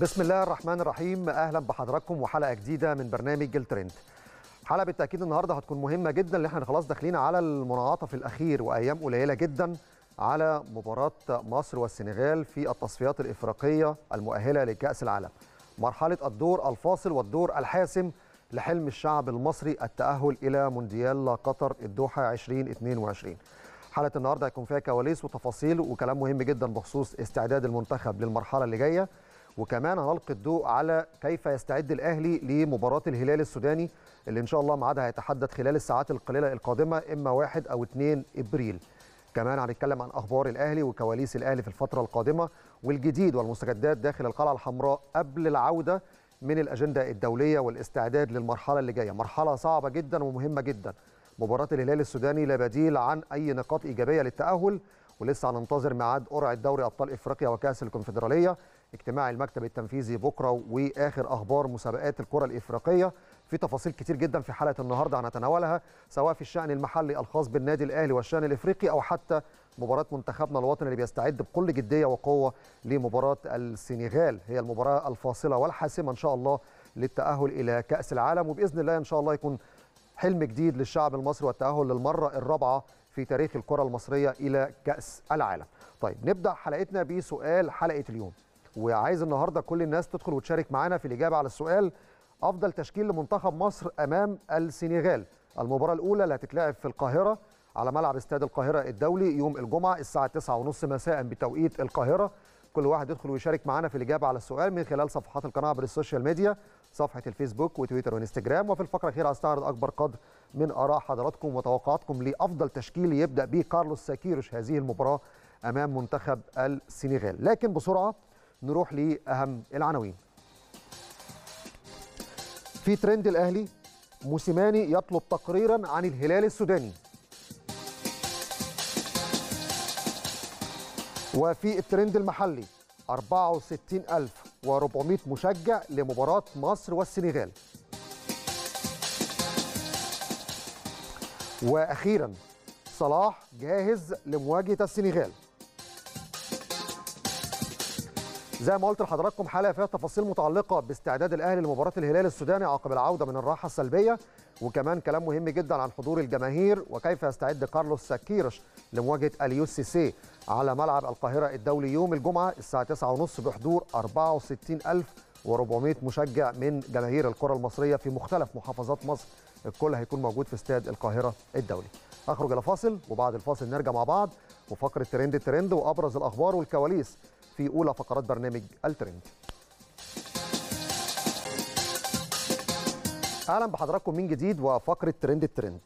بسم الله الرحمن الرحيم اهلا بحضراتكم وحلقه جديده من برنامج الترند حلقه بالتاكيد النهارده هتكون مهمه جدا اللي احنا خلاص داخلين على المنعطف الاخير وايام قليله جدا على مباراه مصر والسنغال في التصفيات الافريقيه المؤهله لكاس العالم مرحله الدور الفاصل والدور الحاسم لحلم الشعب المصري التاهل الى مونديال قطر الدوحه 2022 حلقه النهارده هيكون فيها كواليس وتفاصيل وكلام مهم جدا بخصوص استعداد المنتخب للمرحله اللي جايه وكمان هنلقي الضوء على كيف يستعد الاهلي لمباراه الهلال السوداني اللي ان شاء الله ميعادها هيتحدد خلال الساعات القليله القادمه اما 1 او 2 ابريل كمان هنتكلم عن اخبار الاهلي وكواليس الاهلي في الفتره القادمه والجديد والمستجدات داخل القلعه الحمراء قبل العوده من الاجنده الدوليه والاستعداد للمرحله اللي جايه مرحله صعبه جدا ومهمه جدا مباراه الهلال السوداني لا بديل عن اي نقاط ايجابيه للتاهل ولسه هننتظر ميعاد قرعه دوري ابطال افريقيا وكاس الكونفدراليه اجتماع المكتب التنفيذي بكره واخر اخبار مسابقات الكره الافريقيه في تفاصيل كتير جدا في حلقه النهارده هنتناولها سواء في الشان المحلي الخاص بالنادي الاهلي والشان الافريقي او حتى مباراه منتخبنا الوطني اللي بيستعد بكل جديه وقوه لمباراه السنغال هي المباراه الفاصله والحاسمه ان شاء الله للتاهل الى كاس العالم وباذن الله ان شاء الله يكون حلم جديد للشعب المصري والتاهل للمره الرابعه في تاريخ الكرة المصرية إلى كأس العالم طيب نبدأ حلقتنا بسؤال حلقة اليوم وعايز النهاردة كل الناس تدخل وتشارك معانا في الإجابة على السؤال أفضل تشكيل لمنتخب مصر أمام السنغال المباراة الأولى اللي هتتلعب في القاهرة على ملعب استاد القاهرة الدولي يوم الجمعة الساعة 9:30 مساء بتوقيت القاهرة كل واحد يدخل ويشارك معانا في الإجابة على السؤال من خلال صفحات القناة عبر السوشيال ميديا صفحه الفيسبوك وتويتر وانستجرام وفي الفقره الاخيره هستعرض اكبر قدر من اراء حضراتكم وتوقعاتكم لافضل تشكيل يبدا به كارلوس ساكيروش هذه المباراه امام منتخب السنغال لكن بسرعه نروح لاهم العناوين في ترند الاهلي موسيماني يطلب تقريرا عن الهلال السوداني وفي الترند المحلي 64000 و400 مشجع لمباراة مصر والسنغال وأخيرا صلاح جاهز لمواجهة السنغال زي ما قلت لحضراتكم حلقه فيها تفاصيل متعلقه باستعداد الاهلي لمباراه الهلال السوداني عقب العوده من الراحه السلبيه وكمان كلام مهم جدا عن حضور الجماهير وكيف يستعد كارلوس ساكيرش لمواجهه سي سي على ملعب القاهره الدولي يوم الجمعه الساعه 9:30 بحضور 64400 مشجع من جماهير الكره المصريه في مختلف محافظات مصر الكل هيكون موجود في استاد القاهره الدولي اخرج الى فاصل وبعد الفاصل نرجع مع بعض وفقره ترند ترند وابرز الاخبار والكواليس في أولى فقرات برنامج الترند أهلا بحضراتكم من جديد وفقرة ترند الترند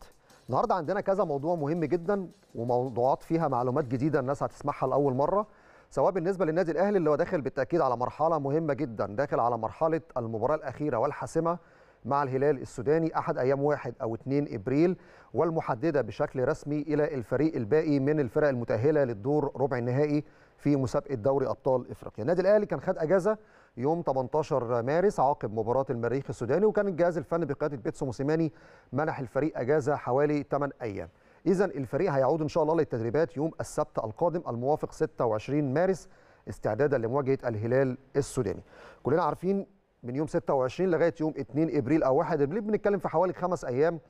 النهاردة عندنا كذا موضوع مهم جدا وموضوعات فيها معلومات جديدة الناس هتسمعها لأول مرة سواء بالنسبة للنادي الأهلي اللي هو داخل بالتأكيد على مرحلة مهمة جدا داخل على مرحلة المباراة الأخيرة والحاسمة مع الهلال السوداني أحد أيام واحد أو 2 إبريل والمحددة بشكل رسمي إلى الفريق الباقي من الفرق المتأهلة للدور ربع النهائي في مسابقه دوري ابطال افريقيا النادي الاهلي كان خد اجازه يوم 18 مارس عقب مباراه المريخ السوداني وكان الجهاز الفني بقياده بيتسو موسيماني منح الفريق اجازه حوالي 8 ايام اذا الفريق هيعود ان شاء الله للتدريبات يوم السبت القادم الموافق 26 مارس استعدادا لمواجهه الهلال السوداني كلنا عارفين من يوم 26 لغايه يوم 2 ابريل او 1 ابريل بنتكلم في حوالي خمس ايام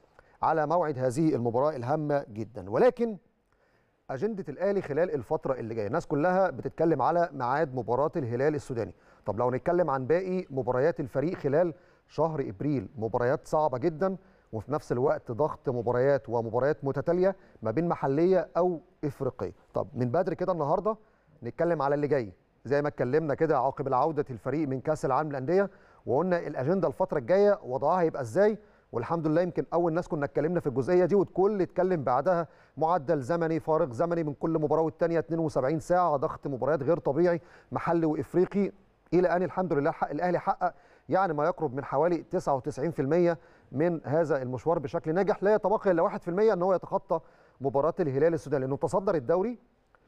على موعد هذه المباراه الهامه جدا ولكن اجنده الاهلي خلال الفتره اللي جايه الناس كلها بتتكلم على ميعاد مباراه الهلال السوداني طب لو نتكلم عن باقي مباريات الفريق خلال شهر ابريل مباريات صعبه جدا وفي نفس الوقت ضغط مباريات ومباريات متتاليه ما بين محليه او افريقيه طب من بدري كده النهارده نتكلم على اللي جاي زي ما اتكلمنا كده عقب العوده الفريق من كاس العالم للانديه وقلنا الاجنده الفتره الجايه وضعها هيبقى ازاي والحمد لله يمكن اول ناس كنا اتكلمنا في الجزئيه دي والكل اتكلم بعدها معدل زمني فارق زمني من كل مباراه والثانيه 72 ساعه ضغط مباريات غير طبيعي محلي وافريقي الى ان الحمد لله حق الاهلي حقق يعني ما يقرب من حوالي 99% من هذا المشوار بشكل ناجح لا يتبقى الا 1% ان هو يتخطى مباراه الهلال السوداني لانه تصدر الدوري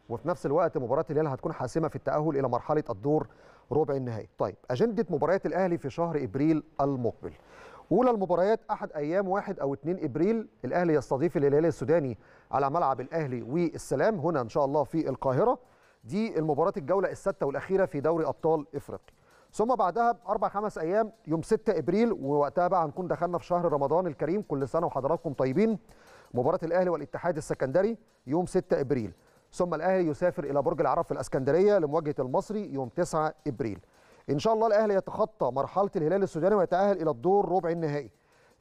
وفي نفس الوقت مباراه الهلال هتكون حاسمه في التاهل الى مرحله الدور ربع النهائي. طيب اجنده مباريات الاهلي في شهر ابريل المقبل اولى المباريات احد ايام 1 او 2 ابريل الاهلي يستضيف الهلال السوداني على ملعب الاهلي والسلام هنا ان شاء الله في القاهره دي المباراه الجوله السادسه والاخيره في دوري ابطال افريقيا ثم بعدها باربع خمس ايام يوم 6 ابريل ووقتها بقى هنكون دخلنا في شهر رمضان الكريم كل سنه وحضراتكم طيبين مباراه الاهلي والاتحاد السكندري يوم 6 ابريل ثم الاهلي يسافر الى برج العرب في الاسكندريه لمواجهه المصري يوم 9 ابريل ان شاء الله الاهلي يتخطى مرحله الهلال السوداني ويتاهل الى الدور ربع النهائي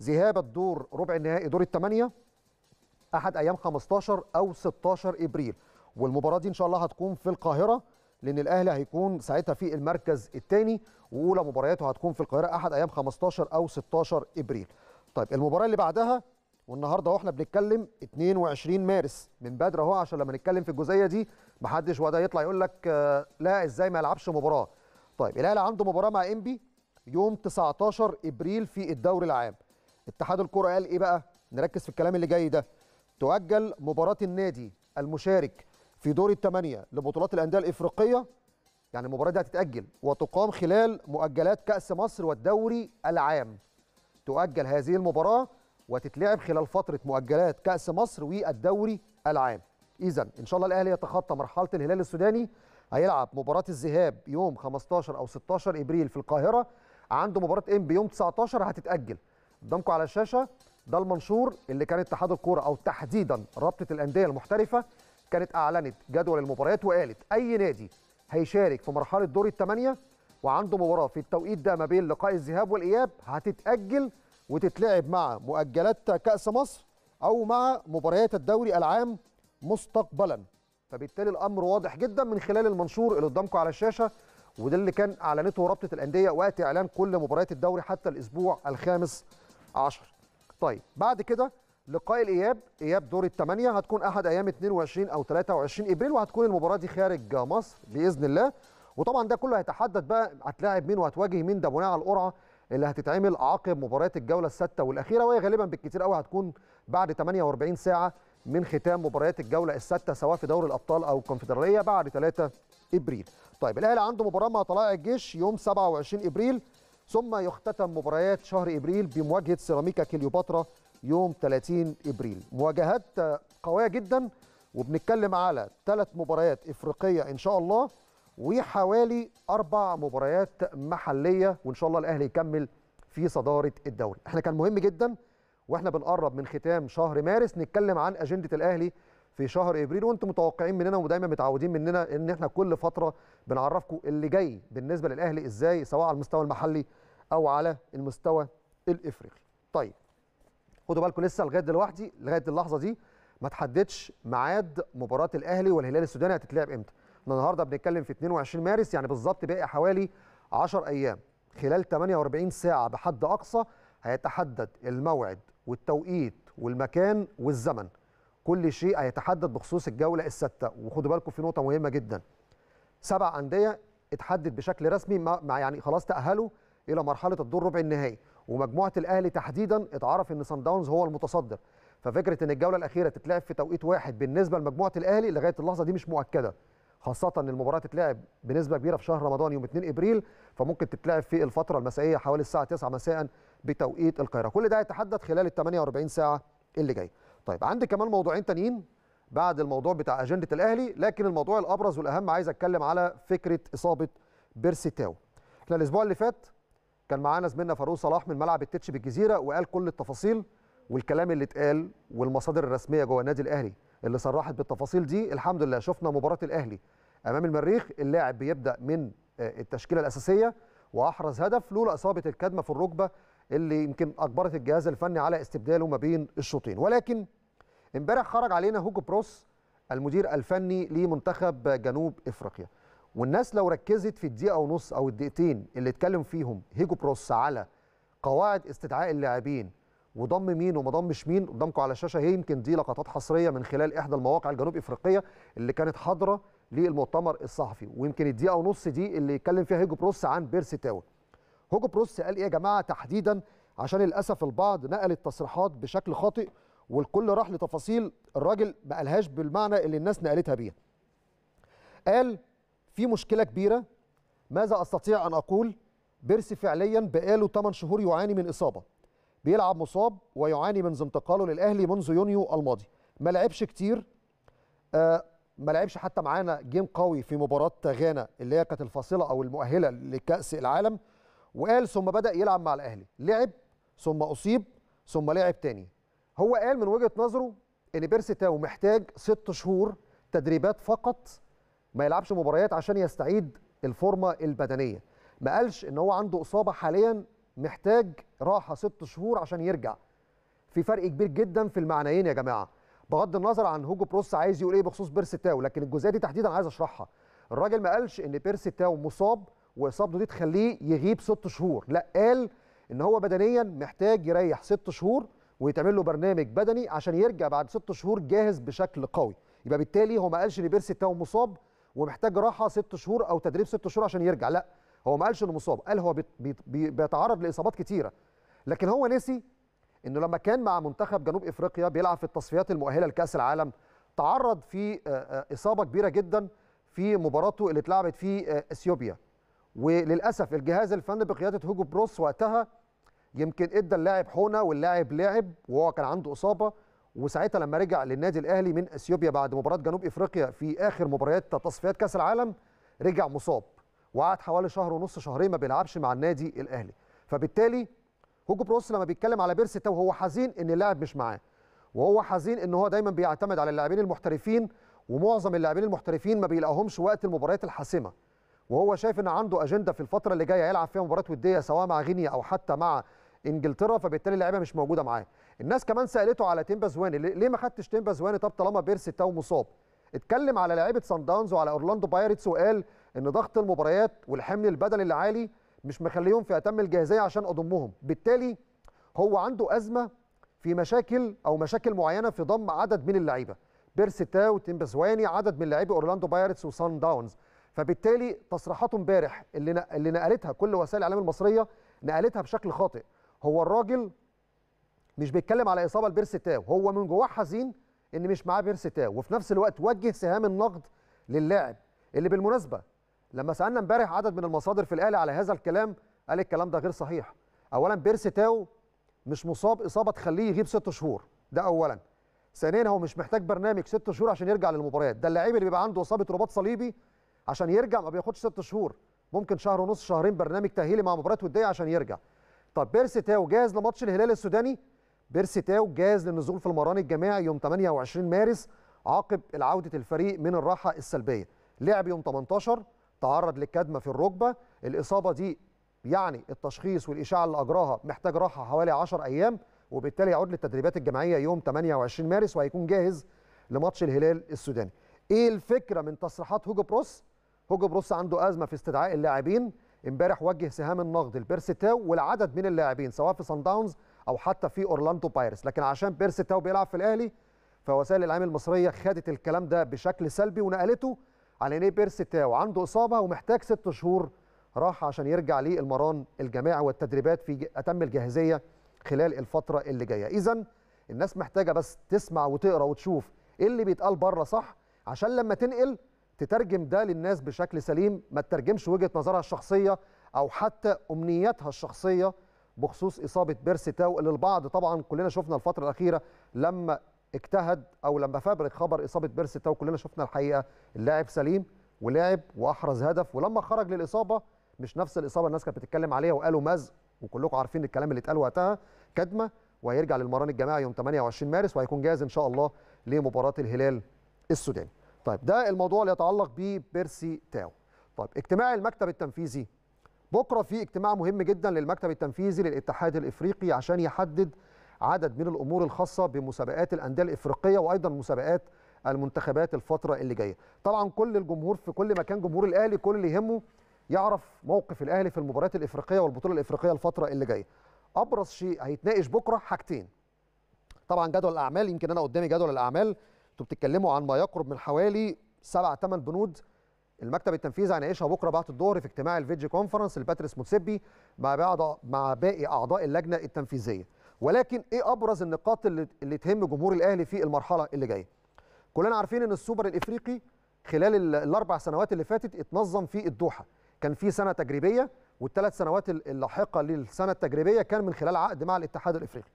ذهاب الدور ربع النهائي دور الثمانيه احد ايام 15 او 16 ابريل والمباراه دي ان شاء الله هتكون في القاهره لان الاهلي هيكون ساعتها في المركز الثاني واولى مبارياته هتكون في القاهره احد ايام 15 او 16 ابريل طيب المباراه اللي بعدها والنهارده واحنا بنتكلم 22 مارس من بدري اهو عشان لما نتكلم في الجزئيه دي محدش وده يطلع يقول لك آه، لا ازاي ما يلعبش مباراه طيب الاهلي عنده مباراه مع انبي يوم 19 ابريل في الدوري العام اتحاد الكره قال ايه بقى نركز في الكلام اللي جاي ده تؤجل مباراه النادي المشارك في دور الثمانيه لبطولات الانديه الافريقيه يعني المباراه دي هتتاجل وتقام خلال مؤجلات كاس مصر والدوري العام تؤجل هذه المباراه وتتلعب خلال فتره مؤجلات كاس مصر والدوري العام اذا ان شاء الله الاهلي يتخطى مرحله الهلال السوداني هيلعب مباراه الذهاب يوم 15 او 16 ابريل في القاهره عنده مباراه انبي يوم 19 هتتاجل قدامكم على الشاشه ده المنشور اللي كان اتحاد الكوره او تحديدا رابطه الانديه المحترفه كانت اعلنت جدول المباريات وقالت اي نادي هيشارك في مرحله دور الثمانيه وعنده مباراه في التوقيت ده ما بين لقاء الذهاب والاياب هتتاجل وتتلعب مع مؤجلات كاس مصر او مع مباريات الدوري العام مستقبلا فبالتالي الامر واضح جدا من خلال المنشور اللي قدامكم على الشاشه وده اللي كان اعلنته رابطه الانديه وقت اعلان كل مباريات الدوري حتى الاسبوع الخامس عشر. طيب بعد كده لقاء الاياب اياب دور الثمانيه هتكون احد ايام 22 او 23 ابريل وهتكون المباراه دي خارج مصر باذن الله وطبعا ده كله هيتحدد بقى هتلاعب مين وهتواجه مين ده بناء على القرعه اللي هتتعمل عقب مباراه الجوله السادسه والاخيره وهي غالبا بالكثير قوي هتكون بعد 48 ساعه من ختام مباريات الجوله الستة سواء في دوري الابطال او الكونفدراليه بعد 3 ابريل. طيب الاهلي عنده مباراه مع طلائع الجيش يوم 27 ابريل ثم يختتم مباريات شهر ابريل بمواجهه سيراميكا كليوباترا يوم 30 ابريل. مواجهات قويه جدا وبنتكلم على ثلاث مباريات افريقيه ان شاء الله وحوالي اربع مباريات محليه وان شاء الله الاهلي يكمل في صداره الدوري. احنا كان مهم جدا واحنا بنقرب من ختام شهر مارس نتكلم عن اجنده الاهلي في شهر ابريل وانتم متوقعين مننا ودايما متعودين مننا ان احنا كل فتره بنعرفكم اللي جاي بالنسبه للاهلي ازاي سواء على المستوى المحلي او على المستوى الافريقي. طيب خدوا بالكم لسه لغايه دلوقتي لغايه اللحظه دي ما تحددش ميعاد مباراه الاهلي والهلال السوداني هتتلعب امتى. احنا النهارده بنتكلم في 22 مارس يعني بالظبط باقي حوالي 10 ايام خلال 48 ساعه بحد اقصى هيتحدد الموعد والتوقيت والمكان والزمن كل شيء هيتحدد بخصوص الجوله الستة وخدوا بالكم في نقطه مهمه جدا سبع انديه اتحدد بشكل رسمي مع يعني خلاص تاهلوا الى مرحله الدور ربع النهائي ومجموعه الاهلي تحديدا اتعرف ان سان داونز هو المتصدر ففكره ان الجوله الاخيره تتلعب في توقيت واحد بالنسبه لمجموعه الاهلي لغايه اللحظه دي مش مؤكده خاصه ان المباراه تتلعب بنسبه كبيره في شهر رمضان يوم 2 ابريل فممكن تتلعب في الفتره المسائيه حوالي الساعه 9 مساء بتوقيت القاهره كل ده هيتحدث خلال ال 48 ساعه اللي جايه طيب عندي كمان موضوعين تانيين بعد الموضوع بتاع اجنده الاهلي لكن الموضوع الابرز والاهم عايز اتكلم على فكره اصابه بيرسي تاو احنا الاسبوع اللي فات كان معانا زميلنا فاروق صلاح من ملعب التتش بالجزيره وقال كل التفاصيل والكلام اللي اتقال والمصادر الرسميه جوه النادي الاهلي اللي صرحت بالتفاصيل دي الحمد لله شفنا مباراه الاهلي امام المريخ اللاعب بيبدا من آه، التشكيله الاساسيه واحرز هدف لولا اصابه الكدمه في الركبه اللي يمكن اجبرت الجهاز الفني على استبداله ما بين الشوطين ولكن امبارح خرج علينا هوجو بروس المدير الفني لمنتخب جنوب افريقيا والناس لو ركزت في الدقيقه ونص او الدقيقتين اللي اتكلم فيهم هيجو بروس على قواعد استدعاء اللاعبين وضم مين وما ضمش مين قدامكم على الشاشه هي يمكن دي لقطات حصريه من خلال احدى المواقع الجنوب افريقيه اللي كانت حاضره للمؤتمر الصحفي ويمكن الدقيقه ونص دي اللي اتكلم فيها هيجو بروس عن بيرسي تاو هوجو بروس قال ايه يا جماعه تحديدا عشان للاسف البعض نقل التصريحات بشكل خاطئ والكل راح لتفاصيل الراجل ما قالهاش بالمعنى اللي الناس نقلتها بيها قال في مشكله كبيره ماذا استطيع ان اقول بيرسي فعليا بقاله 8 شهور يعاني من اصابه بيلعب مصاب ويعاني من انتقاله للاهلي منذ يونيو الماضي ما لعبش كتير آه، ما لعبش حتى معانا جيم قوي في مباراه غانا اللي هي كانت الفاصله او المؤهله لكاس العالم وقال ثم بدا يلعب مع الاهلي لعب ثم اصيب ثم لعب تاني هو قال من وجهه نظره ان بيرسي تاو محتاج ست شهور تدريبات فقط ما يلعبش مباريات عشان يستعيد الفورمه البدنيه ما قالش ان هو عنده اصابه حاليا محتاج راحه ست شهور عشان يرجع في فرق كبير جدا في المعنيين يا جماعه بغض النظر عن هوجو بروس عايز يقول ايه بخصوص بيرسي تاو لكن الجزئيه دي تحديدا عايز اشرحها الراجل ما قالش ان بيرسي تاو مصاب واصابته دي تخليه يغيب ست شهور لا قال ان هو بدنيا محتاج يريح ست شهور ويتعمل له برنامج بدني عشان يرجع بعد ست شهور جاهز بشكل قوي يبقى بالتالي هو ما قالش ان بيرسي تاو مصاب ومحتاج راحه ست شهور او تدريب ست شهور عشان يرجع لا هو ما قالش انه مصاب قال هو بيتعرض لاصابات كتيره لكن هو نسي انه لما كان مع منتخب جنوب افريقيا بيلعب في التصفيات المؤهله لكاس العالم تعرض في آه، آه، اصابه كبيره جدا في مباراته اللي اتلعبت في آه، اثيوبيا وللاسف الجهاز الفني بقياده هوجو بروس وقتها يمكن ادى اللاعب حونه واللاعب لعب وهو كان عنده اصابه وساعتها لما رجع للنادي الاهلي من اثيوبيا بعد مباراه جنوب افريقيا في اخر مباريات تصفيات كاس العالم رجع مصاب وقعد حوالي شهر ونص شهرين ما بيلعبش مع النادي الاهلي فبالتالي هوجو بروس لما بيتكلم على بيرسي تاو هو حزين ان اللاعب مش معاه وهو حزين ان هو دايما بيعتمد على اللاعبين المحترفين ومعظم اللاعبين المحترفين ما بيلاقوهمش وقت المباريات الحاسمه وهو شايف ان عنده اجنده في الفتره اللي جايه يلعب فيها مباراه وديه سواء مع غينيا او حتى مع انجلترا فبالتالي اللعيبه مش موجوده معاه الناس كمان سالته على تيمبا زواني ليه ما خدتش تيمبا زواني طب طالما بيرسي تاو مصاب اتكلم على لعيبه سان داونز وعلى اورلاندو بايرتس وقال ان ضغط المباريات والحمل البدني العالي مش مخليهم في اتم الجاهزيه عشان اضمهم بالتالي هو عنده ازمه في مشاكل او مشاكل معينه في ضم عدد من اللعيبه بيرسي تاو تيمبسواني عدد من لاعبي اورلاندو بايرتس وسان داونز فبالتالي تصريحاته امبارح اللي اللي نقلتها كل وسائل الاعلام المصريه نقلتها بشكل خاطئ هو الراجل مش بيتكلم على اصابه لبيرسي تاو هو من جواه حزين ان مش معاه بيرسي تاو وفي نفس الوقت وجه سهام النقد للاعب اللي بالمناسبه لما سالنا امبارح عدد من المصادر في الاهلي على هذا الكلام قال الكلام ده غير صحيح اولا بيرسي تاو مش مصاب اصابه تخليه يغيب ست شهور ده اولا ثانيا هو مش محتاج برنامج ست شهور عشان يرجع للمباريات ده اللعيب اللي بيبقى عنده اصابه رباط صليبي عشان يرجع ما بياخدش ست شهور ممكن شهر ونص شهرين برنامج تاهيلي مع مباريات وديه عشان يرجع طب بيرسي تاو جاهز لماتش الهلال السوداني بيرسي تاو جاهز للنزول في المران الجماعي يوم 28 مارس عقب العوده الفريق من الراحه السلبيه لعب يوم 18 تعرض للكدمه في الركبه الاصابه دي يعني التشخيص والاشاعه اللي اجراها محتاج راحه حوالي 10 ايام وبالتالي يعود للتدريبات الجماعيه يوم 28 مارس وهيكون جاهز لماتش الهلال السوداني. ايه الفكره من تصريحات هوجو بروس؟ هوجو بروس عنده ازمه في استدعاء اللاعبين امبارح وجه سهام النقد لبيرسيتاو والعدد من اللاعبين سواء في سان داونز او حتى في اورلاندو بايرس لكن عشان بيرسيتاو بيلعب في الاهلي فوسائل الاعلام المصريه خدت الكلام ده بشكل سلبي ونقلته على ينيه بيرس تاو عنده اصابه ومحتاج ست شهور راح عشان يرجع للمران الجماعي والتدريبات في اتم الجاهزيه خلال الفتره اللي جايه اذا الناس محتاجه بس تسمع وتقرا وتشوف ايه اللي بيتقال بره صح عشان لما تنقل تترجم ده للناس بشكل سليم ما تترجمش وجهه نظرها الشخصيه او حتى امنياتها الشخصيه بخصوص اصابه بيرسي تاو اللي البعض طبعا كلنا شفنا الفتره الاخيره لما اجتهد او لما فابريك خبر اصابه بيرسي تاو كلنا شفنا الحقيقه اللاعب سليم ولعب واحرز هدف ولما خرج للاصابه مش نفس الاصابه الناس كانت بتتكلم عليها وقالوا مزق وكلكم عارفين الكلام اللي اتقال وقتها كدمه وهيرجع للمران الجماعي يوم 28 مارس وهيكون جاهز ان شاء الله لمباراه الهلال السوداني. طيب ده الموضوع اللي يتعلق ببيرسي تاو. طيب اجتماع المكتب التنفيذي بكره في اجتماع مهم جدا للمكتب التنفيذي للاتحاد الافريقي عشان يحدد عدد من الامور الخاصه بمسابقات الانديه الافريقيه وايضا مسابقات المنتخبات الفتره اللي جايه طبعا كل الجمهور في كل مكان جمهور الاهلي كل اللي يهمه يعرف موقف الاهلي في المباريات الافريقيه والبطوله الافريقيه الفتره اللي جايه ابرز شيء هيتناقش بكره حاجتين طبعا جدول الاعمال يمكن انا قدامي جدول الاعمال انتوا بتتكلموا عن ما يقرب من حوالي 7 8 بنود المكتب التنفيذي هيناقشها بكره بعد الظهر في اجتماع الفيديو كونفرنس لباتريس موتسيبي مع بعض مع باقي اعضاء اللجنه التنفيذيه ولكن ايه ابرز النقاط اللي, اللي تهم جمهور الاهلي في المرحله اللي جايه كلنا عارفين ان السوبر الافريقي خلال الاربع سنوات اللي فاتت اتنظم في الدوحه كان في سنه تجريبيه والثلاث سنوات اللاحقه للسنه التجريبيه كان من خلال عقد مع الاتحاد الافريقي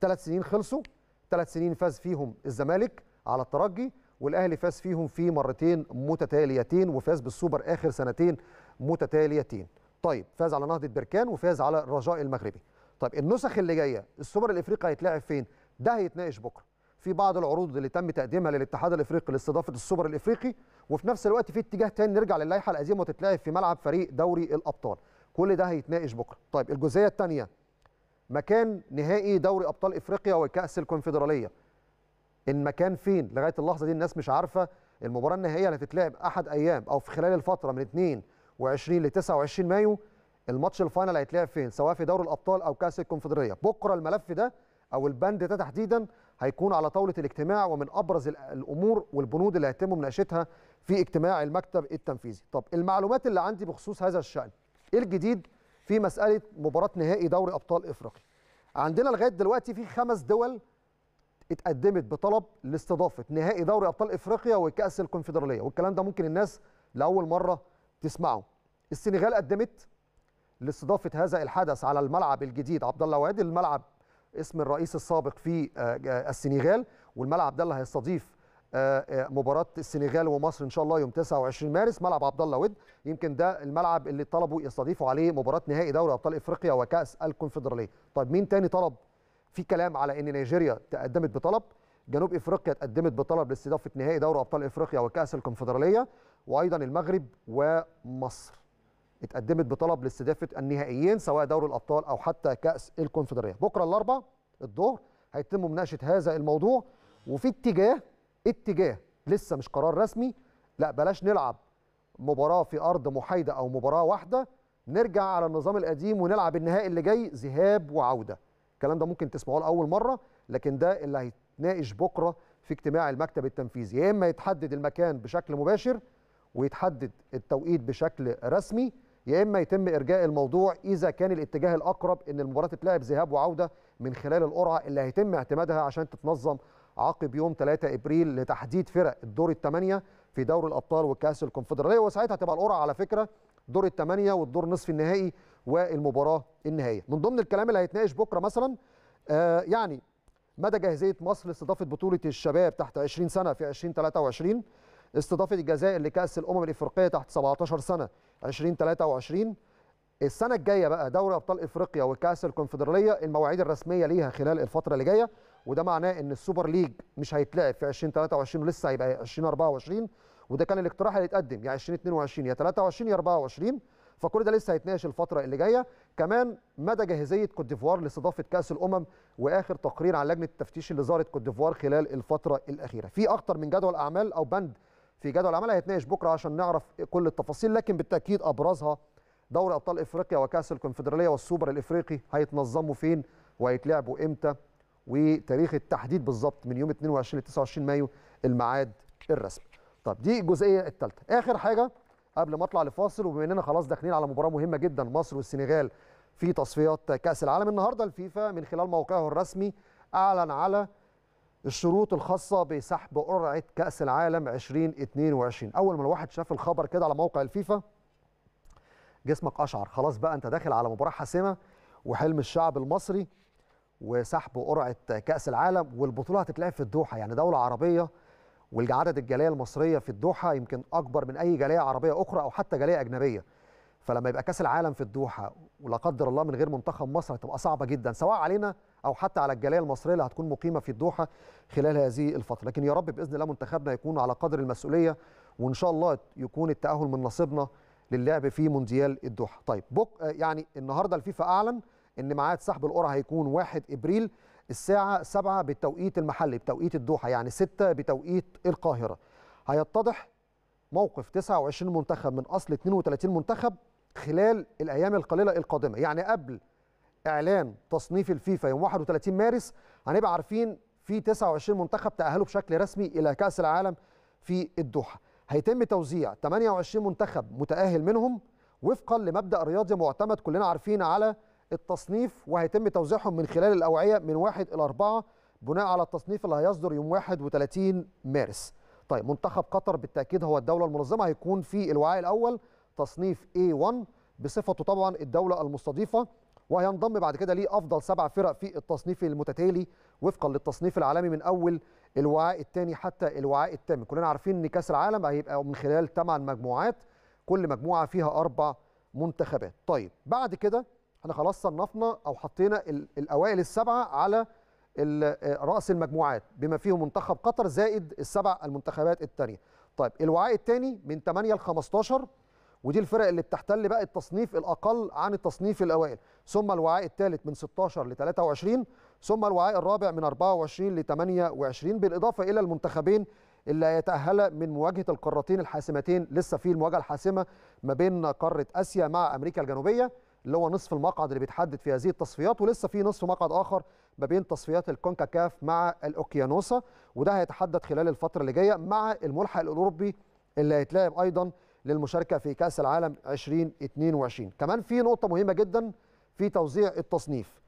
ثلاث سنين خلصوا ثلاث سنين فاز فيهم الزمالك على الترجي والاهلي فاز فيهم في مرتين متتاليتين وفاز بالسوبر اخر سنتين متتاليتين طيب فاز على نهضه بركان وفاز على الرجاء المغربي طيب النسخ اللي جايه السوبر الافريقي هيتلعب فين ده هيتناقش بكره في بعض العروض اللي تم تقديمها للاتحاد الافريقي لاستضافه السوبر الافريقي وفي نفس الوقت في اتجاه تاني نرجع للائحه القديمه وتتلعب في ملعب فريق دوري الابطال كل ده هيتناقش بكره طيب الجزئيه الثانيه مكان نهائي دوري ابطال افريقيا وكاس الكونفدراليه المكان فين لغايه اللحظه دي الناس مش عارفه المباراه النهائيه اللي هتتلعب احد ايام او في خلال الفتره من 22 ل 29 مايو الماتش الفاينل هيتلعب فين سواء في دوري الابطال او كاس الكونفدراليه بكره الملف ده او البند ده تحديدا هيكون على طاوله الاجتماع ومن ابرز الامور والبنود اللي هيتم مناقشتها في اجتماع المكتب التنفيذي طب المعلومات اللي عندي بخصوص هذا الشان ايه الجديد في مساله مباراه نهائي دوري ابطال افريقيا عندنا لغايه دلوقتي في خمس دول اتقدمت بطلب لاستضافه نهائي دوري ابطال افريقيا وكاس الكونفدراليه والكلام ده ممكن الناس لاول مره تسمعه السنغال قدمت لاستضافه هذا الحدث على الملعب الجديد عبد الله وادي الملعب اسم الرئيس السابق في آه، آه، السنغال والملعب ده اللي هيستضيف آه، مباراه السنغال ومصر ان شاء الله يوم 29 مارس ملعب عبد الله ود يمكن ده الملعب اللي طلبوا يستضيفوا عليه مباراه نهائي دوري ابطال افريقيا وكاس الكونفدراليه طيب مين تاني طلب في كلام على ان نيجيريا تقدمت بطلب جنوب افريقيا تقدمت بطلب لاستضافه نهائي دوري ابطال افريقيا وكاس الكونفدراليه وايضا المغرب ومصر اتقدمت بطلب لاستضافه النهائيين سواء دوري الابطال او حتى كاس الكونفدراليه بكره الاربعاء الظهر هيتم مناقشه هذا الموضوع وفي اتجاه اتجاه لسه مش قرار رسمي لا بلاش نلعب مباراه في ارض محايده او مباراه واحده نرجع على النظام القديم ونلعب النهائي اللي جاي ذهاب وعوده الكلام ده ممكن تسمعوه لاول مره لكن ده اللي هيتناقش بكره في اجتماع المكتب التنفيذي يا اما يتحدد المكان بشكل مباشر ويتحدد التوقيت بشكل رسمي يا اما يتم ارجاء الموضوع اذا كان الاتجاه الاقرب ان المباراه تتلعب ذهاب وعوده من خلال القرعه اللي هيتم اعتمادها عشان تتنظم عقب يوم 3 ابريل لتحديد فرق الدور الثمانيه في دوري الابطال وكاس الكونفدراليه وساعتها أيوة، هتبقى القرعه على فكره دور الثمانيه والدور نصف النهائي والمباراه النهائيه من ضمن الكلام اللي هيتناقش بكره مثلا آه يعني مدى جاهزيه مصر لاستضافه بطوله الشباب تحت 20 سنه في 2023 استضافه الجزائر لكاس الامم الافريقيه تحت 17 سنه 2023 السنه الجايه بقى دوري ابطال افريقيا وكاس الكونفدراليه المواعيد الرسميه ليها خلال الفتره اللي جايه وده معناه ان السوبر ليج مش هيتلعب في 2023 ولسه هيبقى 2024 وده كان الاقتراح اللي اتقدم يعني يا 2022 يا 23 يا 24 فكل ده لسه هيتناقش الفتره اللي جايه كمان مدى جاهزيه كوت ديفوار لاستضافه كاس الامم واخر تقرير عن لجنه التفتيش اللي زارت كوت ديفوار خلال الفتره الاخيره في اكتر من جدول اعمال او بند في جدول عملها هيتناقش بكره عشان نعرف كل التفاصيل لكن بالتاكيد ابرزها دوري ابطال افريقيا وكاس الكونفدراليه والسوبر الافريقي هيتنظموا فين وهيتلعبوا امتى وتاريخ التحديد بالظبط من يوم 22 ل 29 مايو الميعاد الرسمي. طب دي الجزئيه الثالثه، اخر حاجه قبل ما اطلع لفاصل وبما اننا خلاص داخلين على مباراه مهمه جدا مصر والسنغال في تصفيات كاس العالم النهارده الفيفا من خلال موقعه الرسمي اعلن على الشروط الخاصه بسحب قرعه كاس العالم 2022 اول ما الواحد شاف الخبر كده على موقع الفيفا جسمك اشعر خلاص بقى انت داخل على مباراه حاسمه وحلم الشعب المصري وسحب قرعه كاس العالم والبطوله هتتلعب في الدوحه يعني دوله عربيه والعدد الجاليه المصريه في الدوحه يمكن اكبر من اي جاليه عربيه اخرى او حتى جاليه اجنبيه فلما يبقى كاس العالم في الدوحه ولا قدر الله من غير منتخب مصر هتبقى صعبه جدا سواء علينا او حتى على الجاليه المصريه اللي هتكون مقيمه في الدوحه خلال هذه الفتره لكن يا رب باذن الله منتخبنا يكون على قدر المسؤوليه وان شاء الله يكون التاهل من نصيبنا للعب في مونديال الدوحه طيب بك يعني النهارده الفيفا اعلن ان ميعاد سحب القرعه هيكون 1 ابريل الساعه 7 بالتوقيت المحلي بتوقيت الدوحه يعني 6 بتوقيت القاهره هيتضح موقف 29 منتخب من اصل 32 منتخب خلال الايام القليله القادمه يعني قبل اعلان تصنيف الفيفا يوم 31 مارس هنبقى عارفين في 29 منتخب تاهلوا بشكل رسمي الى كاس العالم في الدوحه هيتم توزيع 28 منتخب متاهل منهم وفقا لمبدا رياضي معتمد كلنا عارفين على التصنيف وهيتم توزيعهم من خلال الاوعيه من 1 الى 4 بناء على التصنيف اللي هيصدر يوم 31 مارس طيب منتخب قطر بالتاكيد هو الدوله المنظمه هيكون في الوعاء الاول تصنيف A1 بصفته طبعا الدولة المستضيفة وهينضم بعد كده ليه أفضل سبع فرق في التصنيف المتتالي وفقا للتصنيف العالمي من أول الوعاء الثاني حتى الوعاء الثامن كلنا عارفين إن كأس العالم هيبقى من خلال ثمان مجموعات كل مجموعة فيها أربع منتخبات طيب بعد كده احنا خلاص صنفنا أو حطينا الأوائل السبعة على رأس المجموعات بما فيه منتخب قطر زائد السبع المنتخبات الثانية طيب الوعاء الثاني من 8 ل 15 ودي الفرق اللي بتحتل بقى التصنيف الاقل عن التصنيف الاوائل ثم الوعاء الثالث من 16 ل 23 ثم الوعاء الرابع من 24 ل 28 بالاضافه الى المنتخبين اللي هيتأهل من مواجهة القارتين الحاسمتين لسه في المواجهة الحاسمة ما بين قارة آسيا مع أمريكا الجنوبية اللي هو نصف المقعد اللي بيتحدد في هذه التصفيات ولسه في نصف مقعد آخر ما بين تصفيات الكونكاكاف مع الأوكيانوسا وده هيتحدد خلال الفترة اللي جاية مع الملحق الأوروبي اللي هيتلاعب أيضا للمشاركه في كاس العالم 2022 كمان في نقطه مهمه جدا في توزيع التصنيف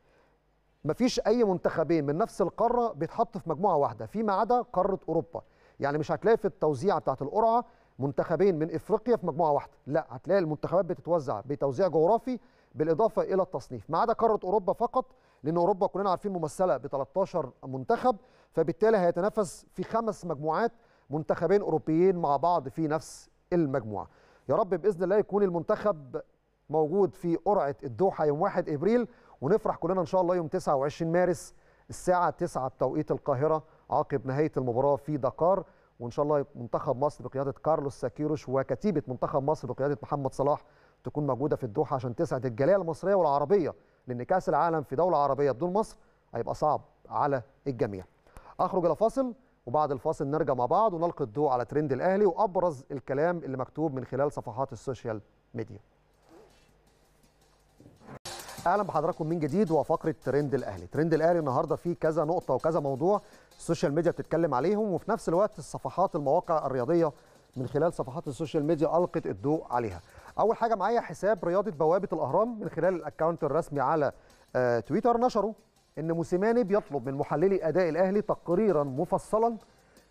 مفيش اي منتخبين من نفس القاره بيتحط في مجموعه واحده فيما عدا قاره اوروبا يعني مش هتلاقي في التوزيع بتاعه القرعه منتخبين من افريقيا في مجموعه واحده لا هتلاقي المنتخبات بتتوزع بتوزيع جغرافي بالاضافه الى التصنيف ما عدا قاره اوروبا فقط لان اوروبا كلنا عارفين ممثله ب 13 منتخب فبالتالي هيتنافس في خمس مجموعات منتخبين اوروبيين مع بعض في نفس المجموعه يا رب باذن الله يكون المنتخب موجود في قرعه الدوحه يوم 1 ابريل ونفرح كلنا ان شاء الله يوم 29 مارس الساعه 9 بتوقيت القاهره عقب نهايه المباراه في دكار وان شاء الله منتخب مصر بقياده كارلوس ساكيروش وكتيبه منتخب مصر بقياده محمد صلاح تكون موجوده في الدوحه عشان تسعد الجاليه المصريه والعربيه لان كاس العالم في دوله عربيه بدون مصر هيبقى صعب على الجميع اخرج الى فاصل وبعد الفاصل نرجع مع بعض ونلقي الضوء على ترند الاهلي وابرز الكلام اللي مكتوب من خلال صفحات السوشيال ميديا اهلا بحضراتكم من جديد وفقره ترند الاهلي ترند الاهلي النهارده فيه كذا نقطه وكذا موضوع السوشيال ميديا بتتكلم عليهم وفي نفس الوقت الصفحات المواقع الرياضيه من خلال صفحات السوشيال ميديا القت الضوء عليها اول حاجه معايا حساب رياضه بوابه الاهرام من خلال الاكونت الرسمي على آه، تويتر نشره ان موسيماني بيطلب من محللي اداء الاهلي تقريرا مفصلا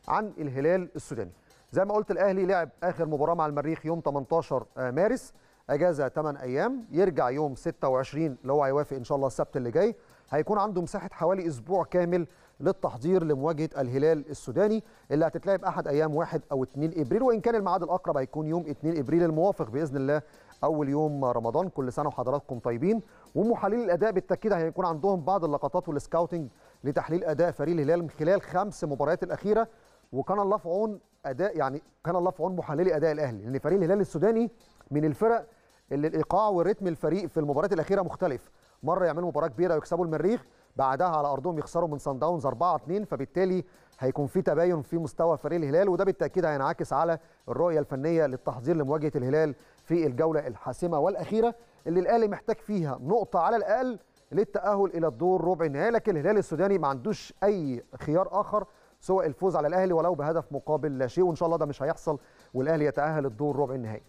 عن الهلال السوداني زي ما قلت الاهلي لعب اخر مباراه مع المريخ يوم 18 آه، مارس اجازه 8 ايام يرجع يوم 26 اللي هو هيوافق ان شاء الله السبت اللي جاي هيكون عنده مساحه حوالي اسبوع كامل للتحضير لمواجهه الهلال السوداني اللي هتتلعب احد ايام 1 او 2 ابريل وان كان الميعاد الاقرب هيكون يوم 2 ابريل الموافق باذن الله اول يوم رمضان كل سنه وحضراتكم طيبين ومحللي الاداء بالتاكيد هيكون عندهم بعض اللقطات والسكاوتنج لتحليل اداء فريق الهلال من خلال خمس مباريات الاخيره وكان الله في عون اداء يعني كان الله في عون محللي اداء الاهلي لان فريق الهلال السوداني من الفرق اللي الايقاع وريتم الفريق في المباريات الاخيره مختلف مره يعملوا مباراه كبيره ويكسبوا المريخ بعدها على ارضهم يخسروا من سان داونز 4 2 فبالتالي هيكون في تباين في مستوى فريق الهلال وده بالتاكيد هينعكس على الرؤيه الفنيه للتحضير لمواجهه الهلال في الجوله الحاسمه والاخيره اللي الاهلي محتاج فيها نقطه على الاقل للتاهل الى الدور ربع النهائي لكن الهلال السوداني ما عندوش اي خيار اخر سوى الفوز على الاهلي ولو بهدف مقابل لا شيء وان شاء الله ده مش هيحصل والاهلي يتاهل الدور ربع النهائي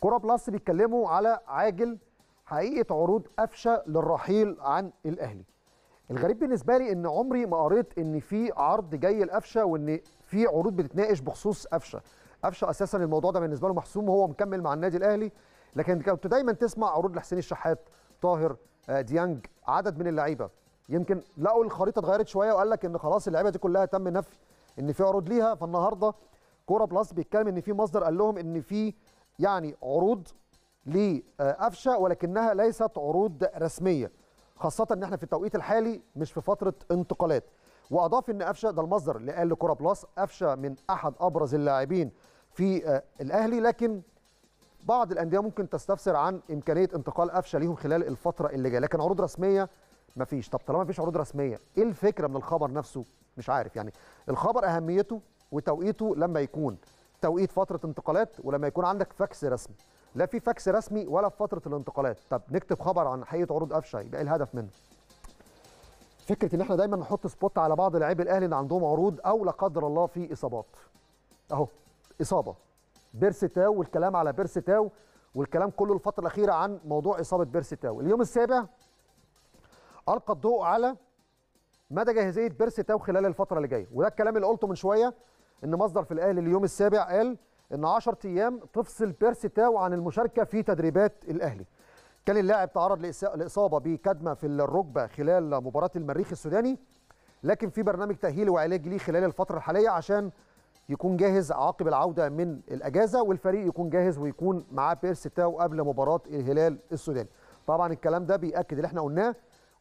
كوره بلس بيتكلموا على عاجل حقيقه عروض قفشه للرحيل عن الاهلي الغريب بالنسبه لي ان عمري ما قريت ان في عرض جاي لقفشه وان في عروض بتتناقش بخصوص قفشه قفشه اساسا الموضوع ده بالنسبه له محسوم وهو مكمل مع النادي الاهلي لكن كنت دايما تسمع عروض لحسين الشحات طاهر آه، ديانج عدد من اللعيبه يمكن لقوا الخريطه اتغيرت شويه وقال لك ان خلاص اللعيبه دي كلها تم نفي ان في عروض ليها فالنهارده كوره بلس بيتكلم ان في مصدر قال لهم ان في يعني عروض لقفشه ولكنها ليست عروض رسميه خاصه ان احنا في التوقيت الحالي مش في فتره انتقالات واضاف ان قفشه ده المصدر اللي قال لكوره بلس قفشه من احد ابرز اللاعبين في آه، الاهلي لكن بعض الانديه ممكن تستفسر عن امكانيه انتقال قفشه ليهم خلال الفتره اللي جايه لكن عروض رسميه ما فيش طب طالما ما فيش عروض رسميه ايه الفكره من الخبر نفسه مش عارف يعني الخبر اهميته وتوقيته لما يكون توقيت فتره انتقالات ولما يكون عندك فاكس رسمي لا في فاكس رسمي ولا في فتره الانتقالات طب نكتب خبر عن حقيقه عروض قفشه يبقى ايه الهدف منه فكره ان احنا دايما نحط سبوت على بعض لعيب الاهلي اللي عندهم عروض او لا قدر الله في اصابات اهو اصابه بيرسي تاو والكلام على بيرسي تاو والكلام كله الفتره الاخيره عن موضوع اصابه بيرسي تاو اليوم السابع القى الضوء على مدى جاهزيه بيرسي تاو خلال الفتره اللي جايه وده الكلام اللي قلته من شويه ان مصدر في الاهلي اليوم السابع قال ان 10 ايام تفصل بيرسي تاو عن المشاركه في تدريبات الاهلي كان اللاعب تعرض لاصابه بكدمه في الركبه خلال مباراه المريخ السوداني لكن في برنامج تاهيل وعلاج ليه خلال الفتره الحاليه عشان يكون جاهز عقب العوده من الاجازه والفريق يكون جاهز ويكون معاه بيرس تاو قبل مباراه الهلال السوداني طبعا الكلام ده بياكد اللي احنا قلناه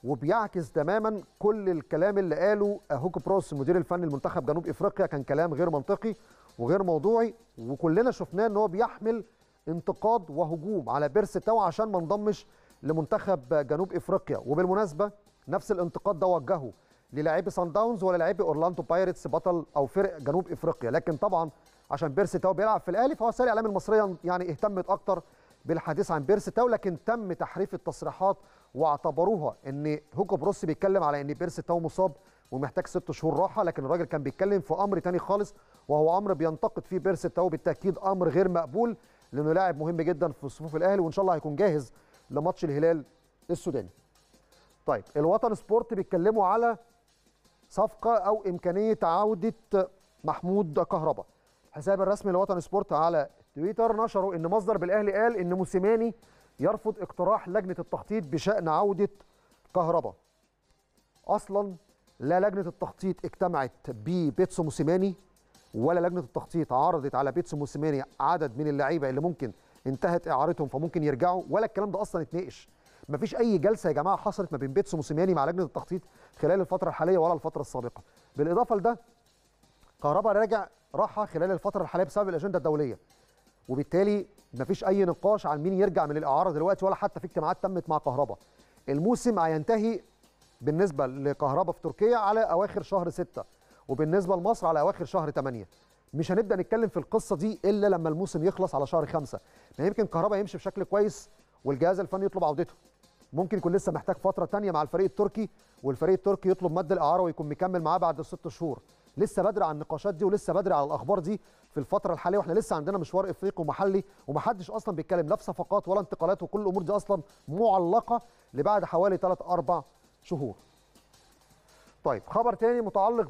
وبيعكس تماما كل الكلام اللي قاله هوك بروس المدير الفني لمنتخب جنوب افريقيا كان كلام غير منطقي وغير موضوعي وكلنا شفناه ان هو بيحمل انتقاد وهجوم على بيرس تاو عشان ما انضمش لمنتخب جنوب افريقيا وبالمناسبه نفس الانتقاد ده وجهه للاعبي سان داونز ولا لاعبي اورلاندو بايرتس بطل او فرق جنوب افريقيا لكن طبعا عشان بيرسي تاو بيلعب في الاهلي فهو السنه الاعلام المصريه يعني اهتمت اكتر بالحديث عن بيرسي تاو لكن تم تحريف التصريحات واعتبروها ان هوكو بروس بيتكلم على ان بيرسي تاو مصاب ومحتاج ست شهور راحه لكن الراجل كان بيتكلم في امر تاني خالص وهو امر بينتقد فيه بيرسي تاو بالتاكيد امر غير مقبول لانه لاعب مهم جدا في صفوف الاهلي وان شاء الله هيكون جاهز لماتش الهلال السوداني. طيب الوطن سبورت بيتكلموا على صفقه او امكانيه عوده محمود كهربا حساب الرسمي لوطن سبورت على تويتر نشروا ان مصدر بالاهلي قال ان موسيماني يرفض اقتراح لجنه التخطيط بشان عوده كهربا اصلا لا لجنه التخطيط اجتمعت ببيتسو موسيماني ولا لجنه التخطيط عرضت على بيتسو موسيماني عدد من اللعيبه اللي ممكن انتهت اعارتهم فممكن يرجعوا ولا الكلام ده اصلا اتناقش مفيش اي جلسه يا جماعه حصلت ما بين بيتسو وموسيماني مع لجنه التخطيط خلال الفتره الحاليه ولا الفتره السابقه بالاضافه لده كهربا راجع راحه خلال الفتره الحاليه بسبب الاجنده الدوليه وبالتالي مفيش اي نقاش عن مين يرجع من الاعاره دلوقتي ولا حتى في اجتماعات تمت مع كهربا الموسم هينتهي بالنسبه لكهربا في تركيا على اواخر شهر 6 وبالنسبه لمصر على اواخر شهر 8 مش هنبدا نتكلم في القصه دي الا لما الموسم يخلص على شهر 5 ما يمكن كهربا يمشي بشكل كويس والجهاز الفني يطلب عودته ممكن يكون لسه محتاج فتره تانية مع الفريق التركي والفريق التركي يطلب مد الاعاره ويكون مكمل معاه بعد الست شهور لسه بدري على النقاشات دي ولسه بدري على الاخبار دي في الفتره الحاليه واحنا لسه عندنا مشوار افريقي ومحلي ومحدش اصلا بيتكلم لا في صفقات ولا انتقالات وكل الامور دي اصلا معلقه لبعد حوالي 3 4 شهور طيب خبر تاني متعلق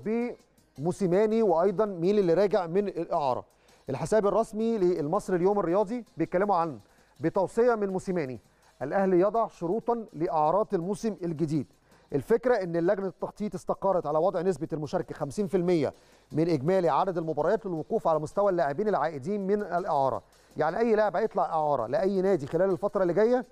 بموسيماني وايضا مين اللي راجع من الاعاره الحساب الرسمي للمصري اليوم الرياضي بيتكلموا عن بتوصيه من موسيماني الأهلي يضع شروطا لاعارات الموسم الجديد الفكرة أن لجنة التخطيط استقرت على وضع نسبة المشاركة 50% من إجمالي عدد المباريات للوقوف على مستوى اللاعبين العائدين من الإعارة يعني أي لاعب هيطلع إعارة لأي نادي خلال الفترة اللي جاية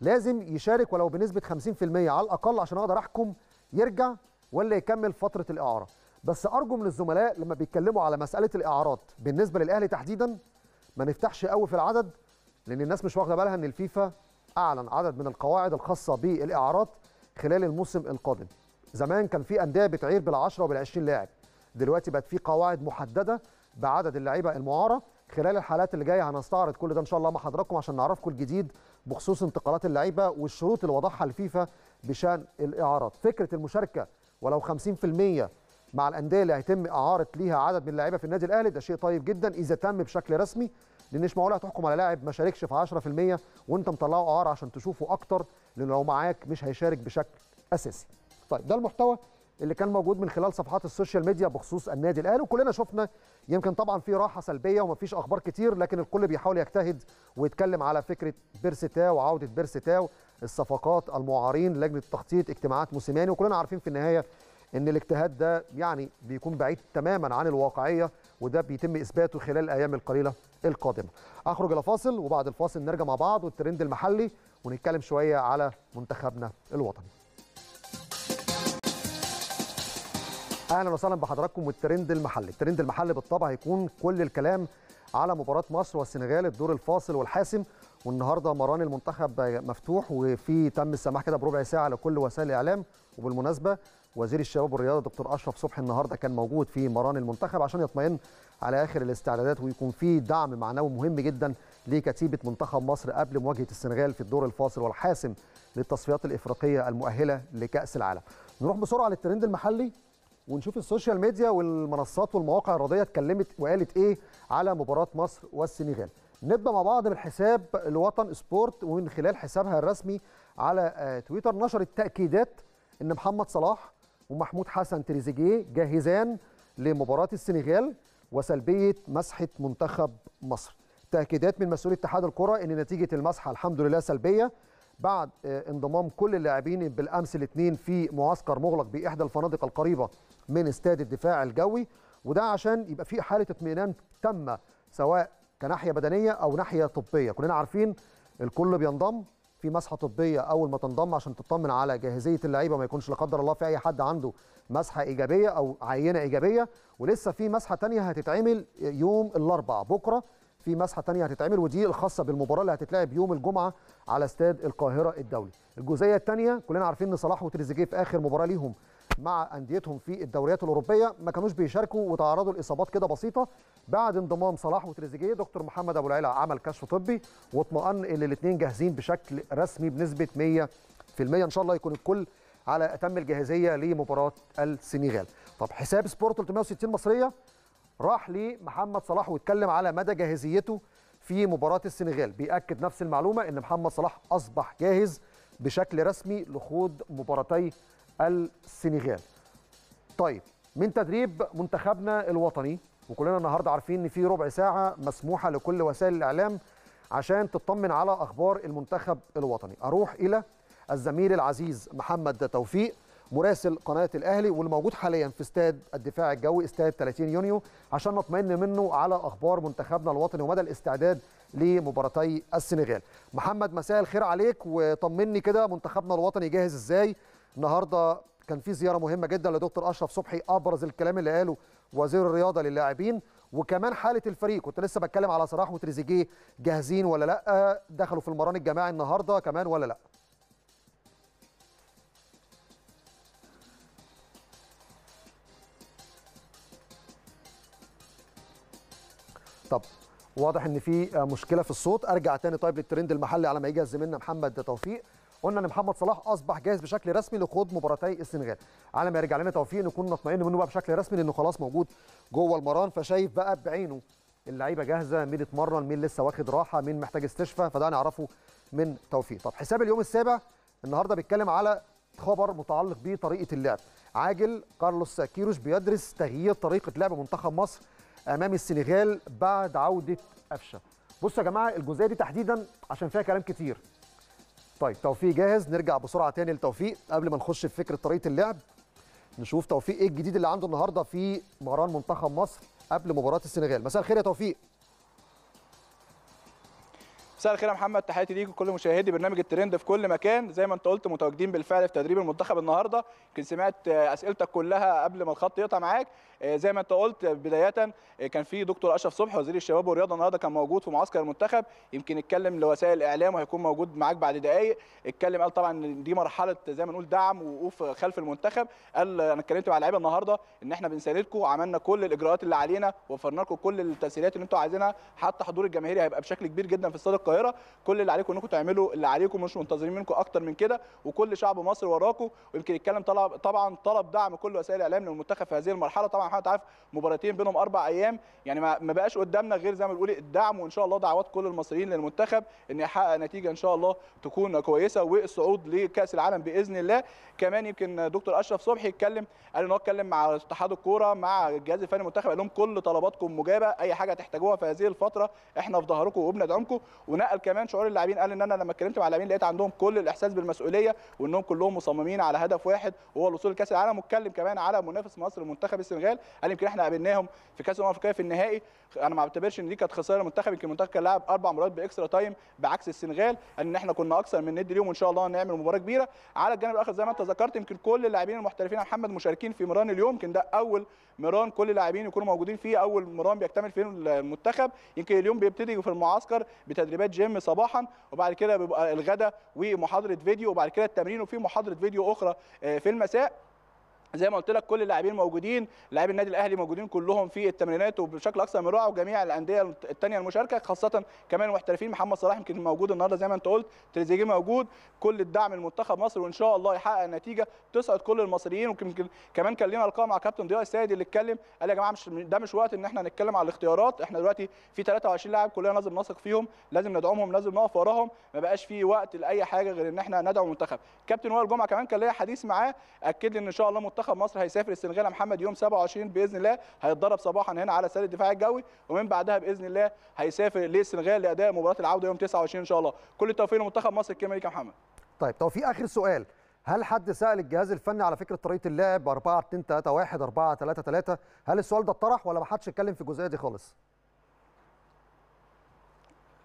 لازم يشارك ولو بنسبة 50% على الأقل عشان أقدر أحكم يرجع ولا يكمل فترة الإعارة بس أرجو من الزملاء لما بيتكلموا على مسألة الإعارات بالنسبة للأهلي تحديدا ما نفتحش قوي في العدد لأن الناس مش واخدة بالها أن الفيفا اعلن عدد من القواعد الخاصه بالاعارات خلال الموسم القادم زمان كان في انديه بتعير بال10 وبال20 لاعب دلوقتي بقت في قواعد محدده بعدد اللعيبه المعاره خلال الحلقات اللي جايه هنستعرض كل ده ان شاء الله مع حضراتكم عشان نعرفكم الجديد بخصوص انتقالات اللعيبه والشروط اللي وضعها الفيفا بشان الاعارات فكره المشاركه ولو 50% مع الانديه اللي هيتم اعاره ليها عدد من اللعيبه في النادي الاهلي ده شيء طيب جدا اذا تم بشكل رسمي لان معقول هتحكم على لاعب ما شاركش في 10% وانت مطلعه اعار عشان تشوفه اكتر لانه لو معاك مش هيشارك بشكل اساسي طيب ده المحتوى اللي كان موجود من خلال صفحات السوشيال ميديا بخصوص النادي الاهلي وكلنا شفنا يمكن طبعا في راحه سلبيه ومفيش اخبار كتير لكن الكل بيحاول يجتهد ويتكلم على فكره بيرسيتاو وعوده بيرسيتاو الصفقات المعارين لجنه التخطيط اجتماعات موسيماني وكلنا عارفين في النهايه ان الاجتهاد ده يعني بيكون بعيد تماما عن الواقعيه وده بيتم اثباته خلال الايام القليله القادمه. اخرج الى فاصل وبعد الفاصل نرجع مع بعض والترند المحلي ونتكلم شويه على منتخبنا الوطني. اهلا وسهلا بحضراتكم والترند المحلي، الترند المحلي بالطبع هيكون كل الكلام على مباراه مصر والسنغال الدور الفاصل والحاسم والنهارده مران المنتخب مفتوح وفي تم السماح كده بربع ساعه لكل وسائل الاعلام وبالمناسبه وزير الشباب والرياضه دكتور اشرف صبحي النهارده كان موجود في مران المنتخب عشان يطمئن على اخر الاستعدادات ويكون في دعم معنوي مهم جدا لكتيبه منتخب مصر قبل مواجهه السنغال في الدور الفاصل والحاسم للتصفيات الافريقيه المؤهله لكاس العالم. نروح بسرعه للترند المحلي ونشوف السوشيال ميديا والمنصات والمواقع الرياضيه اتكلمت وقالت ايه على مباراه مصر والسنغال. نبدا مع بعض من حساب الوطن سبورت ومن خلال حسابها الرسمي على آه، تويتر نشرت تاكيدات ان محمد صلاح ومحمود حسن تريزيجيه جاهزان لمباراه السنغال وسلبيه مسحه منتخب مصر تاكيدات من مسؤول اتحاد الكره ان نتيجه المسحه الحمد لله سلبيه بعد آه، انضمام كل اللاعبين بالامس الاثنين في معسكر مغلق باحدى الفنادق القريبه من استاد الدفاع الجوي وده عشان يبقى في حاله اطمئنان تامه سواء كناحيه بدنيه او ناحيه طبيه كلنا عارفين الكل بينضم في مسحه طبيه اول ما تنضم عشان تطمن على جاهزيه اللعيبه ما يكونش لا قدر الله في اي حد عنده مسحه ايجابيه او عينه ايجابيه ولسه في مسحه ثانيه هتتعمل يوم الاربعاء بكره في مسحه ثانيه هتتعمل ودي الخاصه بالمباراه اللي هتتلعب يوم الجمعه على استاد القاهره الدولي الجزئيه الثانيه كلنا عارفين ان صلاح وتريزيجيه في اخر مباراه ليهم مع انديتهم في الدوريات الاوروبيه ما كانوش بيشاركوا وتعرضوا لاصابات كده بسيطه بعد انضمام صلاح وتريزيجيه دكتور محمد ابو العلا عمل كشف طبي واطمأن ان الاثنين جاهزين بشكل رسمي بنسبه 100% ان شاء الله يكون الكل على اتم الجاهزيه لمباراه السنغال طب حساب سبورت 360 مصريه راح لمحمد صلاح واتكلم على مدى جاهزيته في مباراه السنغال بياكد نفس المعلومه ان محمد صلاح اصبح جاهز بشكل رسمي لخوض مباراتي السنغال طيب من تدريب منتخبنا الوطني وكلنا النهارده عارفين ان في ربع ساعه مسموحه لكل وسائل الاعلام عشان تطمن على اخبار المنتخب الوطني اروح الى الزميل العزيز محمد توفيق مراسل قناه الاهلي واللي موجود حاليا في استاد الدفاع الجوي استاد 30 يونيو عشان نطمئن منه على اخبار منتخبنا الوطني ومدى الاستعداد لمباراتي السنغال محمد مساء الخير عليك وطمني كده منتخبنا الوطني جاهز ازاي النهارده كان في زياره مهمه جدا لدكتور اشرف صبحي ابرز الكلام اللي قاله وزير الرياضه للاعبين وكمان حاله الفريق كنت لسه بتكلم على صلاح وتريزيجيه جاهزين ولا لا دخلوا في المران الجماعي النهارده كمان ولا لا طب واضح ان في مشكله في الصوت ارجع تاني طيب للترند المحلي على ما يجهز زميلنا محمد توفيق قلنا ان محمد صلاح اصبح جاهز بشكل رسمي لخوض مباراتي السنغال على ما يرجع لنا توفيق نكون مطمئن منه بقى بشكل رسمي لانه خلاص موجود جوه المران فشايف بقى بعينه اللعيبه جاهزه مين اتمرن مين لسه واخد راحه مين محتاج استشفى فده هنعرفه من توفيق طب حساب اليوم السابع النهارده بيتكلم على خبر متعلق بطريقه اللعب عاجل كارلوس كيروش بيدرس تغيير طريقه لعب منتخب مصر امام السنغال بعد عوده قفشه بصوا يا جماعه الجزئيه دي تحديدا عشان فيها كلام كتير طيب توفيق جاهز نرجع بسرعه تاني لتوفيق قبل ما نخش في فكره طريقه اللعب نشوف توفيق ايه الجديد اللي عنده النهارده في مهران منتخب مصر قبل مباراه السنغال مساء الخير يا توفيق مساء الخير يا محمد تحياتي ليك وكل مشاهدي برنامج الترند في كل مكان زي ما انت قلت متواجدين بالفعل في تدريب المنتخب النهارده كنت سمعت آه، اسئلتك كلها قبل ما الخط يقطع معاك آه، زي ما انت قلت بدايه آه، كان في دكتور اشرف صبحي وزير الشباب والرياضه النهارده كان موجود في معسكر المنتخب يمكن اتكلم لوسائل الاعلام وهيكون موجود معاك بعد دقائق اتكلم قال طبعا ان دي مرحله زي ما نقول دعم ووقوف خلف المنتخب قال انا اتكلمت مع اللعيبه النهارده ان احنا بنساندكم عملنا كل الاجراءات اللي علينا وفرنا لكم كل التسهيلات اللي انتم عايزينها حتى حضور الجماهيري هيبقى بشكل كبير جدا في استاد القاهره كل اللي عليكم انكم تعملوا اللي عليكم مش منتظرين منكم اكتر من كده وكل شعب مصر وراكم ويمكن يتكلم طلب طبعا طلب دعم كل وسائل الاعلام للمنتخب في هذه المرحله طبعا حضرتك عارف مباراتين بينهم اربع ايام يعني ما بقاش قدامنا غير زي ما بنقول الدعم وان شاء الله دعوات كل المصريين للمنتخب ان يحقق نتيجه ان شاء الله تكون كويسه والصعود لكاس العالم باذن الله كمان يمكن دكتور اشرف صبحي يتكلم قال ان هو اتكلم مع اتحاد الكوره مع الجهاز الفني المنتخب قال لهم كل طلباتكم مجابه اي حاجه تحتاجوها في هذه الفتره احنا في ظهركم وبندعمكم ونقل كمان شعور اللاعبين قال ان انا لما اتكلمت مع اللاعبين لقيت عندهم كل الاحساس بالمسؤوليه وانهم كلهم مصممين على هدف واحد وهو الوصول لكاس العالم واتكلم كمان على منافس مصر منتخب السنغال قال يمكن احنا قابلناهم في كاس الامم الافريقيه في النهائي انا ما بعتبرش ان دي كانت خساره للمنتخب يمكن المنتخب كان لاعب اربع مرات باكسترا تايم بعكس السنغال ان احنا كنا اكثر من ندي اليوم وان شاء الله نعمل مباراه كبيره على الجانب الاخر زي ما انت ذكرت يمكن كل اللاعبين المحترفين يا محمد مشاركين في مران اليوم يمكن ده اول مران كل اللاعبين يكونوا موجودين فيه اول مران بيكتمل فيه المنتخب يمكن اليوم بيبتدي في المعسكر بتدريبات تمرينات جيم صباحا وبعد كده بيبقى الغداء ومحاضره فيديو وبعد كده التمرين وفي محاضره فيديو اخرى آه، في المساء زي ما قلت لك كل اللاعبين موجودين لاعبي النادي الاهلي موجودين كلهم في التمرينات وبشكل اكثر من رائع وجميع الانديه الثانيه المشاركه خاصه كمان المحترفين محمد صلاح يمكن موجود النهارده زي ما انت قلت تريزيجيه موجود كل الدعم لمنتخب مصر وان شاء الله يحقق نتيجه تسعد كل المصريين ويمكن كمان كان لنا لقاء مع كابتن ضياء السيد اللي اتكلم قال يا جماعه مش ده مش وقت ان احنا نتكلم على الاختيارات احنا دلوقتي في 23 لاعب كلنا لازم نثق فيهم لازم ندعمهم لازم نقف وراهم ما بقاش في وقت لاي حاجه غير ان احنا ندعم المنتخب كابتن وائل جمعه كمان كان ليا حديث معاه اكد لي ان شاء الله منتخب مصر هيسافر السنغال يا محمد يوم 27 باذن الله هيتدرب صباحا هنا على سد الدفاع الجوي ومن بعدها باذن الله هيسافر للسنغال لاداء مباراه العوده يوم 29 ان شاء الله كل التوفيق لمنتخب مصر الكامل ليك يا محمد طيب توفيق اخر سؤال هل حد سال الجهاز الفني على فكره طريقه اللعب 4 2 3 1 4 3 3 هل السؤال ده اتطرح ولا ما حدش اتكلم في الجزئيه دي خالص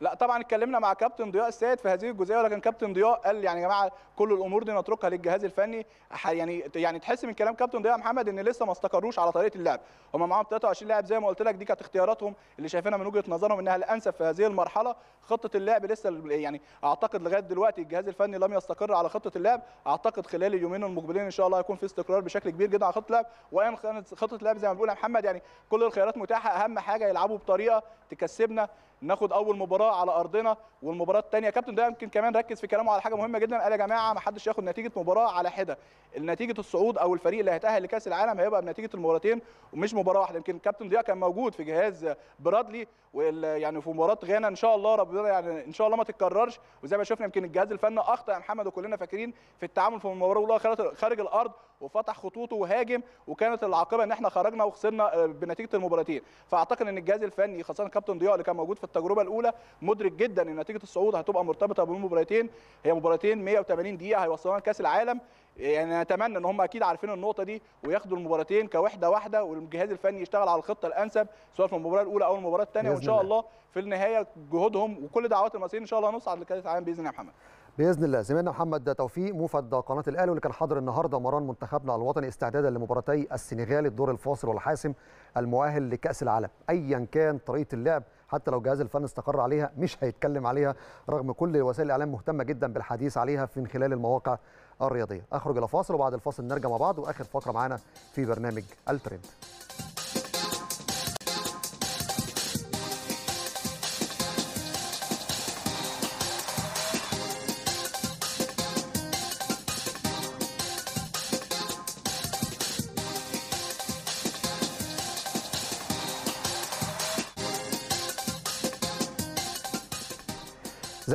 لا طبعا اتكلمنا مع كابتن ضياء السيد في هذه الجزئيه ولكن كابتن ضياء قال يعني يا جماعه كل الامور دي نتركها للجهاز الفني يعني يعني تحس من كلام كابتن ضياء محمد ان لسه ما استقروش على طريقه اللعب هم معاهم 23 لاعب زي ما قلت لك دي كانت اختياراتهم اللي شايفينها من وجهه نظرهم انها الانسب في هذه المرحله خطه اللعب لسه يعني اعتقد لغايه دلوقتي الجهاز الفني لم يستقر على خطه اللعب اعتقد خلال اليومين المقبلين ان شاء الله هيكون في استقرار بشكل كبير جدا على خطه اللعب وان خطه اللعب زي ما بنقول يا محمد يعني كل الخيارات متاحه اهم حاجه يلعبوا بطريقه تكسبنا ناخد اول مباراه على ارضنا والمباراه الثانيه كابتن ده يمكن كمان ركز في كلامه على حاجه مهمه جدا قال يا جماعه ما حدش ياخد نتيجه مباراه على حده نتيجه الصعود او الفريق اللي هيتاهل لكاس العالم هيبقى بنتيجه المباراتين ومش مباراه واحده يمكن كابتن ضياء كان موجود في جهاز برادلي يعني في مباراه غانا ان شاء الله ربنا يعني ان شاء الله ما تتكررش وزي ما شفنا يمكن الجهاز الفني اخطا يا محمد وكلنا فاكرين في التعامل في المباراه الاولى خارج الارض وفتح خطوطه وهاجم وكانت العاقبه ان احنا خرجنا وخسرنا آه، بنتيجه المباراتين فاعتقد ان الجهاز الفني خاصه كابتن ضياء اللي كان موجود في التجربه الاولى مدرك جدا ان نتيجه الصعود هتبقى مرتبطه بمباراتين هي مباراتين 180 دقيقه هيوصلونا لكاس العالم يعني نتمنى ان هم اكيد عارفين النقطه دي وياخدوا المباراتين كوحده واحده والجهاز الفني يشتغل على الخطه الانسب سواء في المباراه الاولى او المباراه الثانيه وان شاء الله في النهايه جهودهم وكل دعوات المصريين ان شاء الله هنصعد لكاس العالم باذن الله يا محمد باذن الله زميلنا محمد توفيق موفد قناه الاهلي واللي كان حاضر النهارده مران منتخبنا الوطني استعدادا لمباراتي السنغال الدور الفاصل والحاسم المؤهل لكاس العالم ايا كان طريقه اللعب حتى لو جهاز الفن استقر عليها مش هيتكلم عليها رغم كل وسائل الاعلام مهتمه جدا بالحديث عليها من خلال المواقع الرياضيه اخرج الى فاصل وبعد الفاصل نرجع مع بعض واخر فقره معانا في برنامج الترند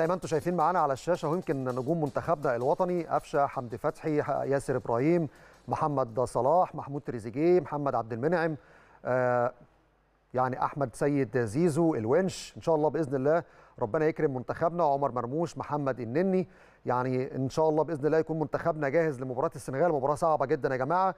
زي ما انتم شايفين معانا على الشاشه ويمكن نجوم منتخبنا الوطني قفشه حمدي فتحي ياسر ابراهيم محمد صلاح محمود تريزيجيه محمد عبد المنعم آه، يعني احمد سيد زيزو الونش ان شاء الله باذن الله ربنا يكرم منتخبنا عمر مرموش محمد النني يعني ان شاء الله باذن الله يكون منتخبنا جاهز لمباراه السنغال مباراه صعبه جدا يا جماعه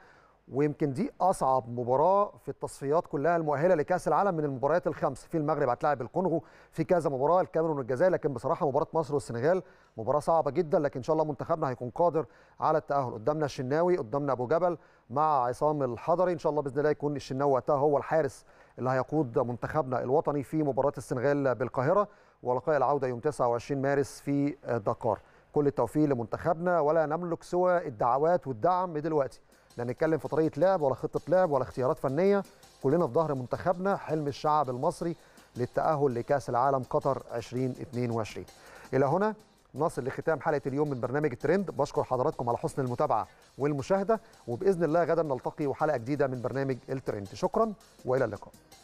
ويمكن دي اصعب مباراه في التصفيات كلها المؤهله لكاس العالم من المباريات الخمس في المغرب هتلاعب الكونغو في كذا مباراه الكاميرون والجزائر لكن بصراحه مباراه مصر والسنغال مباراه صعبه جدا لكن ان شاء الله منتخبنا هيكون قادر على التاهل قدامنا الشناوي قدامنا ابو جبل مع عصام الحضري ان شاء الله باذن الله يكون الشناوي وقتها هو الحارس اللي هيقود منتخبنا الوطني في مباراه السنغال بالقاهره ولقاء العوده يوم 29 مارس في دكار كل التوفيق لمنتخبنا ولا نملك سوى الدعوات والدعم دلوقتي لا نتكلم في طريقه لعب ولا خطه لعب ولا اختيارات فنيه كلنا في ظهر منتخبنا حلم الشعب المصري للتاهل لكاس العالم قطر 2022 الى هنا نصل لختام حلقه اليوم من برنامج الترند بشكر حضراتكم على حسن المتابعه والمشاهده وباذن الله غدا نلتقي وحلقه جديده من برنامج الترند شكرا والى اللقاء